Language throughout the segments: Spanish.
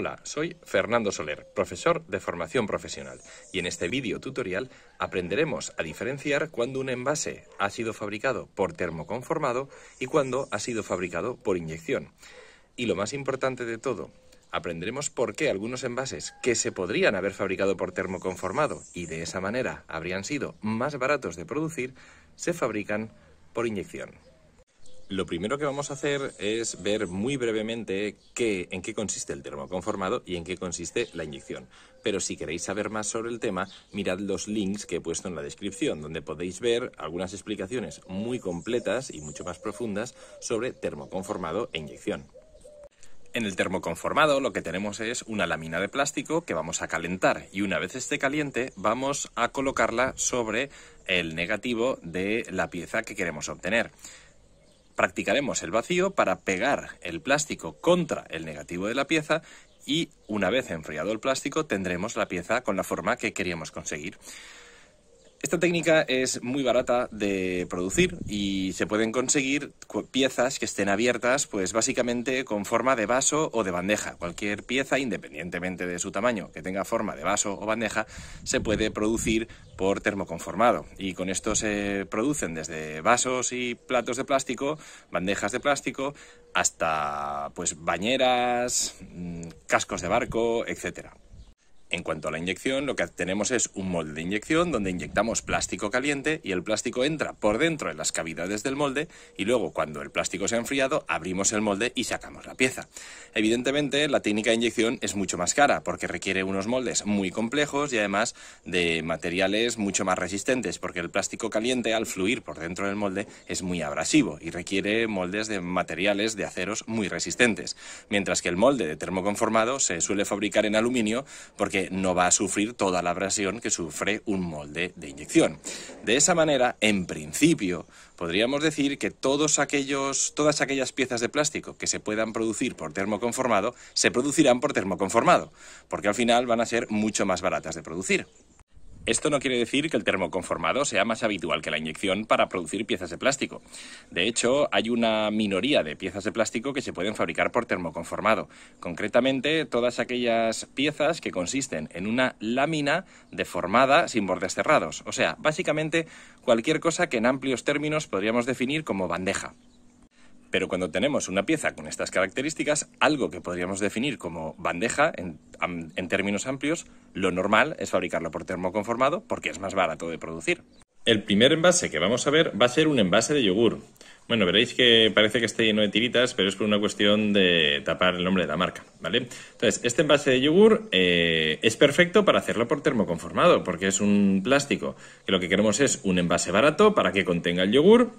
Hola, soy Fernando Soler, profesor de formación profesional, y en este vídeo tutorial aprenderemos a diferenciar cuando un envase ha sido fabricado por termoconformado y cuando ha sido fabricado por inyección. Y lo más importante de todo, aprenderemos por qué algunos envases que se podrían haber fabricado por termoconformado y de esa manera habrían sido más baratos de producir, se fabrican por inyección. Lo primero que vamos a hacer es ver muy brevemente qué, en qué consiste el termoconformado y en qué consiste la inyección. Pero si queréis saber más sobre el tema, mirad los links que he puesto en la descripción, donde podéis ver algunas explicaciones muy completas y mucho más profundas sobre termoconformado e inyección. En el termoconformado lo que tenemos es una lámina de plástico que vamos a calentar y una vez esté caliente vamos a colocarla sobre el negativo de la pieza que queremos obtener. Practicaremos el vacío para pegar el plástico contra el negativo de la pieza y una vez enfriado el plástico tendremos la pieza con la forma que queríamos conseguir. Esta técnica es muy barata de producir y se pueden conseguir piezas que estén abiertas, pues básicamente con forma de vaso o de bandeja. Cualquier pieza, independientemente de su tamaño, que tenga forma de vaso o bandeja, se puede producir por termoconformado. Y con esto se producen desde vasos y platos de plástico, bandejas de plástico, hasta pues bañeras, mm, cascos de barco, etcétera. En cuanto a la inyección, lo que tenemos es un molde de inyección donde inyectamos plástico caliente y el plástico entra por dentro en las cavidades del molde y luego cuando el plástico se ha enfriado abrimos el molde y sacamos la pieza. Evidentemente la técnica de inyección es mucho más cara porque requiere unos moldes muy complejos y además de materiales mucho más resistentes porque el plástico caliente al fluir por dentro del molde es muy abrasivo y requiere moldes de materiales de aceros muy resistentes, mientras que el molde de termoconformado se suele fabricar en aluminio porque no va a sufrir toda la abrasión que sufre un molde de inyección. De esa manera, en principio, podríamos decir que todos todas aquellas piezas de plástico que se puedan producir por termoconformado se producirán por termoconformado, porque al final van a ser mucho más baratas de producir. Esto no quiere decir que el termoconformado sea más habitual que la inyección para producir piezas de plástico. De hecho, hay una minoría de piezas de plástico que se pueden fabricar por termoconformado. Concretamente, todas aquellas piezas que consisten en una lámina deformada sin bordes cerrados. O sea, básicamente cualquier cosa que en amplios términos podríamos definir como bandeja. Pero cuando tenemos una pieza con estas características, algo que podríamos definir como bandeja en, términos amplios, lo normal es fabricarlo por termoconformado porque es más barato de producir. El primer envase que vamos a ver va a ser un envase de yogur. Bueno, veréis que parece que está lleno de tiritas, pero es por una cuestión de tapar el nombre de la marca, ¿vale? Entonces, este envase de yogur eh, es perfecto para hacerlo por termoconformado, porque es un plástico, que lo que queremos es un envase barato para que contenga el yogur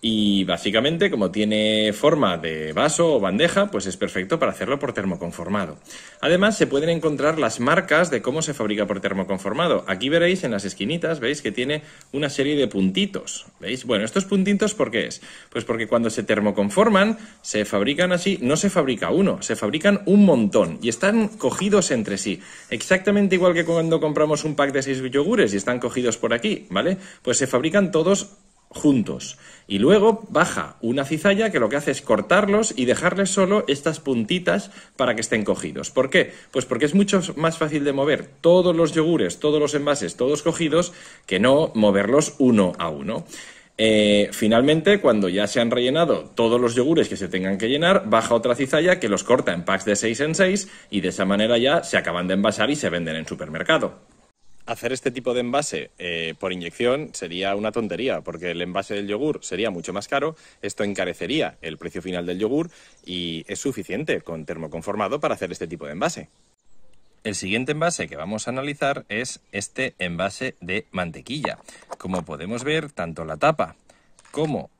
y básicamente, como tiene forma de vaso o bandeja, pues es perfecto para hacerlo por termoconformado. Además, se pueden encontrar las marcas de cómo se fabrica por termoconformado. Aquí veréis en las esquinitas, veis que tiene una serie de puntitos. ¿Veis? Bueno, estos puntitos, ¿por qué es? Pues porque cuando se termoconforman, se fabrican así, no se fabrica uno, se fabrican un montón y están cogidos entre sí. Exactamente igual que cuando compramos un pack de seis yogures y están cogidos por aquí, ¿vale? Pues se fabrican todos juntos. Y luego baja una cizalla que lo que hace es cortarlos y dejarles solo estas puntitas para que estén cogidos. ¿Por qué? Pues porque es mucho más fácil de mover todos los yogures, todos los envases, todos cogidos, que no moverlos uno a uno. Eh, finalmente, cuando ya se han rellenado todos los yogures que se tengan que llenar, baja otra cizalla que los corta en packs de 6 en 6 y de esa manera ya se acaban de envasar y se venden en supermercado hacer este tipo de envase eh, por inyección sería una tontería, porque el envase del yogur sería mucho más caro, esto encarecería el precio final del yogur y es suficiente con termoconformado para hacer este tipo de envase. El siguiente envase que vamos a analizar es este envase de mantequilla. Como podemos ver, tanto la tapa como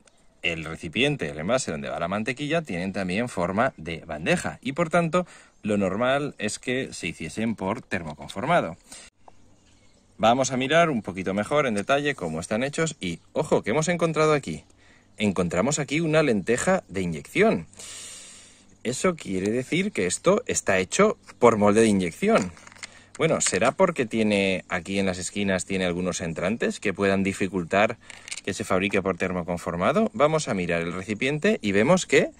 el recipiente, el envase donde va la mantequilla, tienen también forma de bandeja y por tanto lo normal es que se hiciesen por termoconformado. Vamos a mirar un poquito mejor en detalle cómo están hechos y, ojo, ¿qué hemos encontrado aquí? Encontramos aquí una lenteja de inyección. Eso quiere decir que esto está hecho por molde de inyección. Bueno, ¿será porque tiene aquí en las esquinas tiene algunos entrantes que puedan dificultar que se fabrique por termoconformado? Vamos a mirar el recipiente y vemos que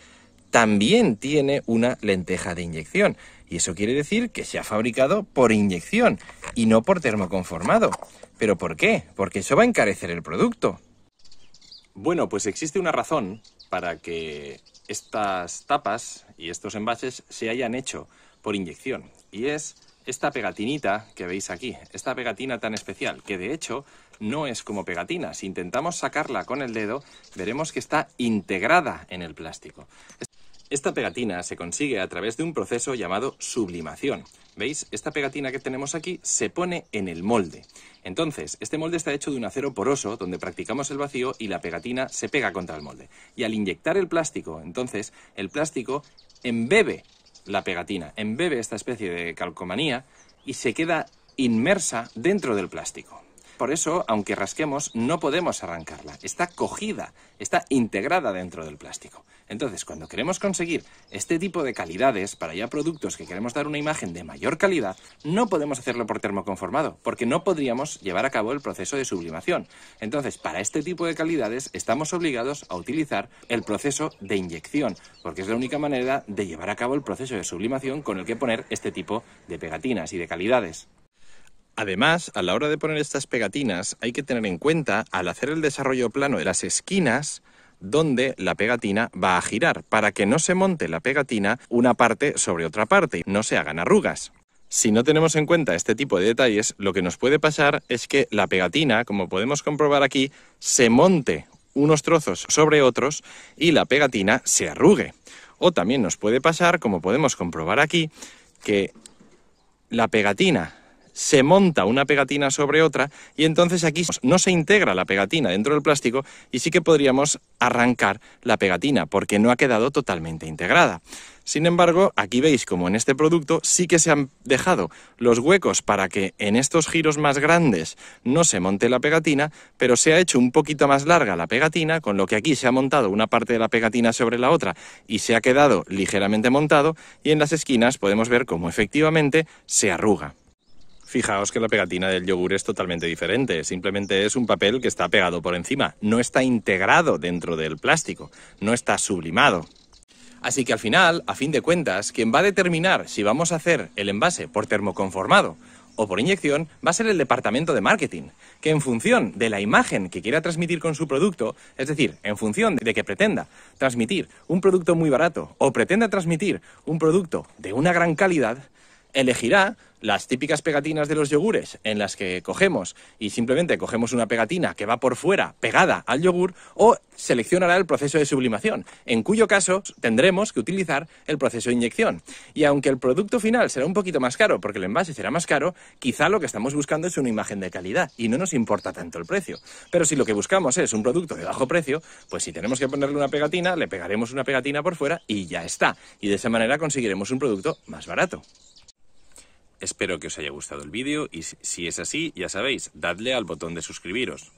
también tiene una lenteja de inyección. Y eso quiere decir que se ha fabricado por inyección y no por termoconformado. ¿Pero por qué? Porque eso va a encarecer el producto. Bueno, pues existe una razón para que estas tapas y estos envases se hayan hecho por inyección. Y es esta pegatinita que veis aquí, esta pegatina tan especial, que de hecho no es como pegatina. Si intentamos sacarla con el dedo, veremos que está integrada en el plástico. Esta pegatina se consigue a través de un proceso llamado sublimación. ¿Veis? Esta pegatina que tenemos aquí se pone en el molde. Entonces, este molde está hecho de un acero poroso donde practicamos el vacío y la pegatina se pega contra el molde. Y al inyectar el plástico, entonces, el plástico embebe la pegatina, embebe esta especie de calcomanía y se queda inmersa dentro del plástico. Por eso, aunque rasquemos, no podemos arrancarla. Está cogida, está integrada dentro del plástico. Entonces, cuando queremos conseguir este tipo de calidades para ya productos que queremos dar una imagen de mayor calidad, no podemos hacerlo por termoconformado, porque no podríamos llevar a cabo el proceso de sublimación. Entonces, para este tipo de calidades estamos obligados a utilizar el proceso de inyección, porque es la única manera de llevar a cabo el proceso de sublimación con el que poner este tipo de pegatinas y de calidades. Además, a la hora de poner estas pegatinas hay que tener en cuenta, al hacer el desarrollo plano de las esquinas, donde la pegatina va a girar, para que no se monte la pegatina una parte sobre otra parte, no se hagan arrugas. Si no tenemos en cuenta este tipo de detalles, lo que nos puede pasar es que la pegatina, como podemos comprobar aquí, se monte unos trozos sobre otros y la pegatina se arrugue. O también nos puede pasar, como podemos comprobar aquí, que la pegatina se monta una pegatina sobre otra y entonces aquí no se integra la pegatina dentro del plástico y sí que podríamos arrancar la pegatina porque no ha quedado totalmente integrada. Sin embargo, aquí veis como en este producto sí que se han dejado los huecos para que en estos giros más grandes no se monte la pegatina, pero se ha hecho un poquito más larga la pegatina, con lo que aquí se ha montado una parte de la pegatina sobre la otra y se ha quedado ligeramente montado, y en las esquinas podemos ver cómo efectivamente se arruga. Fijaos que la pegatina del yogur es totalmente diferente. Simplemente es un papel que está pegado por encima. No está integrado dentro del plástico. No está sublimado. Así que al final, a fin de cuentas, quien va a determinar si vamos a hacer el envase por termoconformado o por inyección va a ser el departamento de marketing, que en función de la imagen que quiera transmitir con su producto, es decir, en función de que pretenda transmitir un producto muy barato o pretenda transmitir un producto de una gran calidad, elegirá las típicas pegatinas de los yogures en las que cogemos y simplemente cogemos una pegatina que va por fuera pegada al yogur o seleccionará el proceso de sublimación, en cuyo caso tendremos que utilizar el proceso de inyección. Y aunque el producto final será un poquito más caro porque el envase será más caro, quizá lo que estamos buscando es una imagen de calidad y no nos importa tanto el precio. Pero si lo que buscamos es un producto de bajo precio, pues si tenemos que ponerle una pegatina, le pegaremos una pegatina por fuera y ya está. Y de esa manera conseguiremos un producto más barato. Espero que os haya gustado el vídeo y si es así, ya sabéis, dadle al botón de suscribiros.